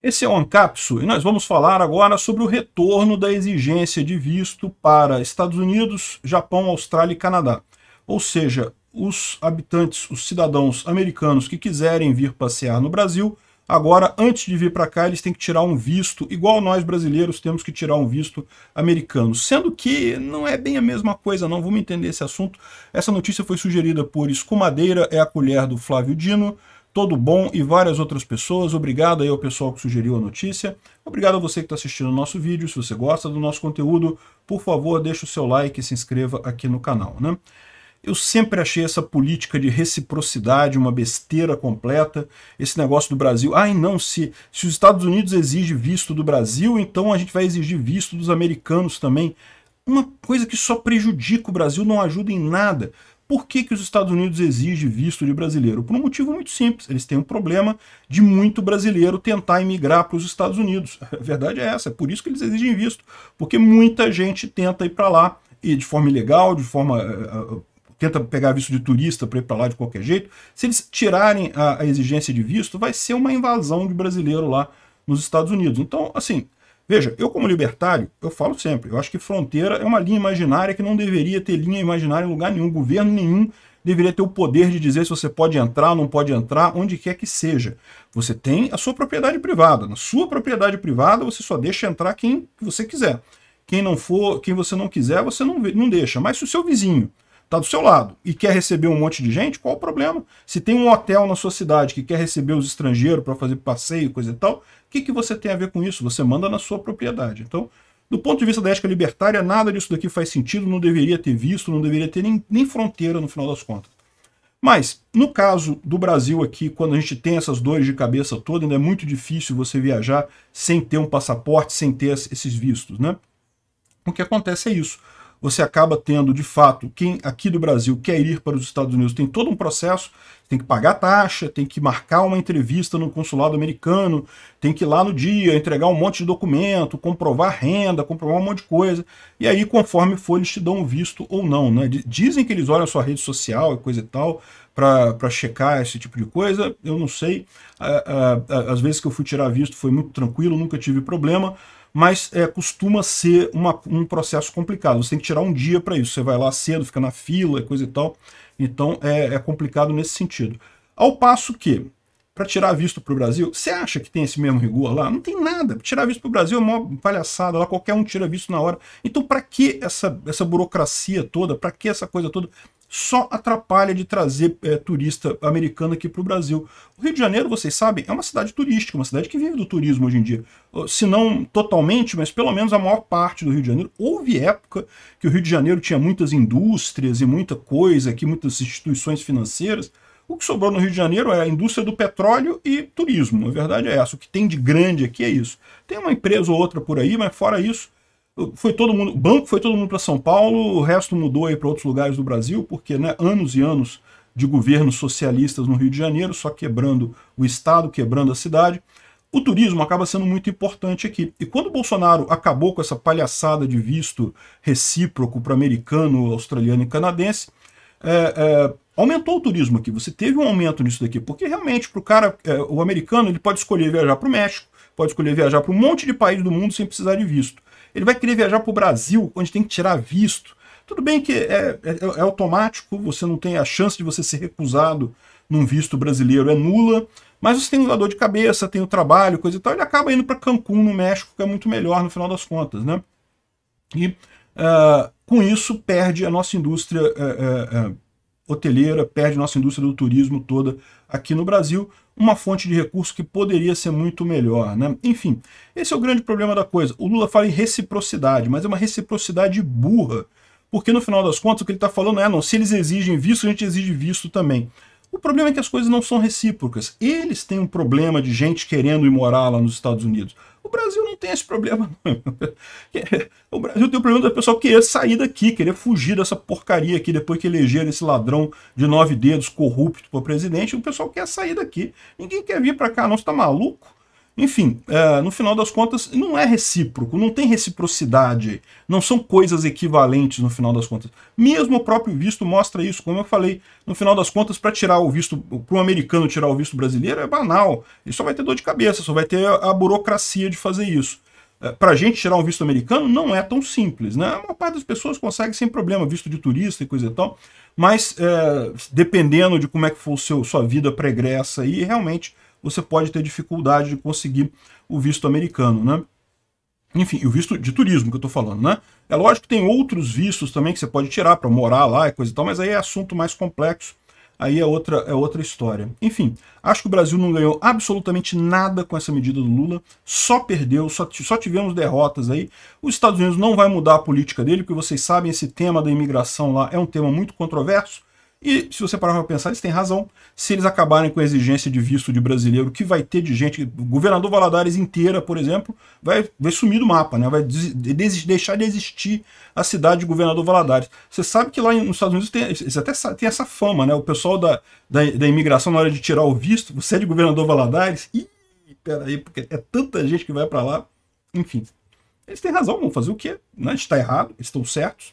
Esse é o Ancapsu e nós vamos falar agora sobre o retorno da exigência de visto para Estados Unidos, Japão, Austrália e Canadá. Ou seja, os habitantes, os cidadãos americanos que quiserem vir passear no Brasil, agora, antes de vir para cá, eles têm que tirar um visto, igual nós brasileiros temos que tirar um visto americano. Sendo que não é bem a mesma coisa não, vamos entender esse assunto. Essa notícia foi sugerida por Escumadeira, é a colher do Flávio Dino, Todo Bom e várias outras pessoas. Obrigado aí ao pessoal que sugeriu a notícia. Obrigado a você que está assistindo o nosso vídeo. Se você gosta do nosso conteúdo, por favor, deixe o seu like e se inscreva aqui no canal. Né? Eu sempre achei essa política de reciprocidade uma besteira completa, esse negócio do Brasil. Ai, não, se, se os Estados Unidos exigem visto do Brasil, então a gente vai exigir visto dos americanos também. Uma coisa que só prejudica o Brasil, não ajuda em nada. Por que, que os Estados Unidos exigem visto de brasileiro? Por um motivo muito simples. Eles têm um problema de muito brasileiro tentar emigrar para os Estados Unidos. A verdade é essa. É por isso que eles exigem visto. Porque muita gente tenta ir para lá e de forma ilegal, de forma uh, tenta pegar visto de turista para ir para lá de qualquer jeito, se eles tirarem a, a, exigência de visto, vai ser uma invasão de brasileiro lá nos Estados Unidos. Então, assim, Veja, eu como libertário, eu falo sempre, eu acho que fronteira é uma linha imaginária que não deveria ter linha imaginária em lugar nenhum, governo nenhum deveria ter o poder de dizer se você pode entrar, não pode entrar, onde quer que seja. Você tem a sua propriedade privada. Na sua propriedade privada, você só deixa entrar quem você quiser. Quem não for, quem você não quiser, você não, não deixa. Mas se o seu vizinho está do seu lado e quer receber um monte de gente, qual o problema? Se tem um hotel na sua cidade que quer receber os estrangeiros para fazer passeio, coisa e tal, o que, que você tem a ver com isso? Você manda na sua propriedade. Então, do ponto de vista da ética libertária, nada disso daqui faz sentido, não deveria ter visto, não deveria ter nem, nem fronteira no final das contas. Mas, no caso do Brasil aqui, quando a gente tem essas dores de cabeça toda, ainda é muito difícil você viajar sem ter um passaporte, sem ter esses vistos, né? O que acontece é isso você acaba tendo, de fato, quem aqui do Brasil quer ir para os Estados Unidos, tem todo um processo tem que pagar taxa, tem que marcar uma entrevista no consulado americano, tem que ir lá no dia, entregar um monte de documento, comprovar renda, comprovar um monte de coisa. E aí, conforme for, eles te dão visto ou não. Né? Dizem que eles olham a sua rede social e coisa e tal para checar esse tipo de coisa, eu não sei. Às vezes que eu fui tirar visto foi muito tranquilo, nunca tive problema, mas é, costuma ser uma, um processo complicado. Você tem que tirar um dia para isso. Você vai lá cedo, fica na fila, coisa e tal. Então é, é complicado nesse sentido. Ao passo que para tirar visto para o Brasil, você acha que tem esse mesmo rigor lá? Não tem nada. Tirar visto para o Brasil é uma palhaçada, lá qualquer um tira visto na hora. Então, para que essa, essa burocracia toda? Para que essa coisa toda? Só atrapalha de trazer é, turista americano aqui para o Brasil. O Rio de Janeiro, vocês sabem, é uma cidade turística, uma cidade que vive do turismo hoje em dia. Se não totalmente, mas pelo menos a maior parte do Rio de Janeiro. Houve época que o Rio de Janeiro tinha muitas indústrias e muita coisa aqui, muitas instituições financeiras. O que sobrou no Rio de Janeiro é a indústria do petróleo e turismo. A verdade é essa. O que tem de grande aqui é isso. Tem uma empresa ou outra por aí, mas fora isso, foi todo mundo, banco foi todo mundo para São Paulo, o resto mudou aí para outros lugares do Brasil, porque né, anos e anos de governos socialistas no Rio de Janeiro, só quebrando o estado, quebrando a cidade. O turismo acaba sendo muito importante aqui. E quando o Bolsonaro acabou com essa palhaçada de visto recíproco para americano, australiano e canadense, é, é, aumentou o turismo aqui. Você teve um aumento nisso daqui, porque realmente para o cara, é, o americano, ele pode escolher viajar para o México, pode escolher viajar para um monte de país do mundo sem precisar de visto. Ele vai querer viajar para o Brasil, onde tem que tirar visto. Tudo bem que é, é, é, automático, você não tem a chance de você ser recusado num visto brasileiro, é nula, mas você tem uma dor de cabeça, tem o trabalho, coisa e tal, ele acaba indo para Cancún, no México, que é muito melhor no final das contas, né? E uh, com isso perde a nossa indústria uh, uh, hoteleira, perde nossa indústria do turismo toda aqui no Brasil, uma fonte de recurso que poderia ser muito melhor. Né? Enfim, esse é o grande problema da coisa. O Lula fala em reciprocidade, mas é uma reciprocidade burra, porque no final das contas o que ele está falando é, ah, não, se eles exigem visto, a gente exige visto também. O problema é que as coisas não são recíprocas. Eles têm um problema de gente querendo ir morar lá nos Estados Unidos. O Brasil não tem esse problema. o Brasil tem o problema da pessoa querer sair daqui, querer fugir dessa porcaria aqui depois que elegeram esse ladrão de nove dedos corrupto para presidente. O pessoal quer sair daqui. Ninguém quer vir para cá, não. Você está maluco? Enfim, uh, no final das contas, não é recíproco, não tem reciprocidade, não são coisas equivalentes no final das contas. Mesmo o próprio visto mostra isso, como eu falei, no final das contas, para tirar o visto, para um americano tirar o visto brasileiro é banal, ele só vai ter dor de cabeça, só vai ter a, burocracia de fazer isso. Uh, é, para a gente tirar um visto americano não é tão simples, né? A maior parte das pessoas consegue sem problema, visto de turista e coisa e tal, mas uh, dependendo de como é que for o seu, sua vida pregressa aí, realmente você pode ter dificuldade de conseguir o visto americano, né? Enfim, o visto de turismo que eu estou falando, né? É lógico que tem outros vistos também que você pode tirar para morar lá e coisa e tal, mas aí é assunto mais complexo, aí é outra, é outra história. Enfim, acho que o Brasil não ganhou absolutamente nada com essa medida do Lula, só perdeu, só, só tivemos derrotas aí. Os Estados Unidos não vai mudar a política dele, porque vocês sabem, esse tema da imigração lá é um tema muito controverso, e se você parar para pensar, eles têm razão. Se eles acabarem com a exigência de visto de brasileiro, que vai ter de gente, governador Valadares inteira, por exemplo, vai, vai sumir do mapa, né? vai des, des, deixar de existir a cidade de governador Valadares. Você sabe que lá nos Estados Unidos tem, eles até tem essa fama, né? O pessoal da, da, da imigração, na hora de tirar o visto, você é de governador Valadares? Ih, peraí, porque é tanta gente que vai para lá. Enfim, eles têm razão, vão fazer o quê? Né? Está errado, eles estão certos.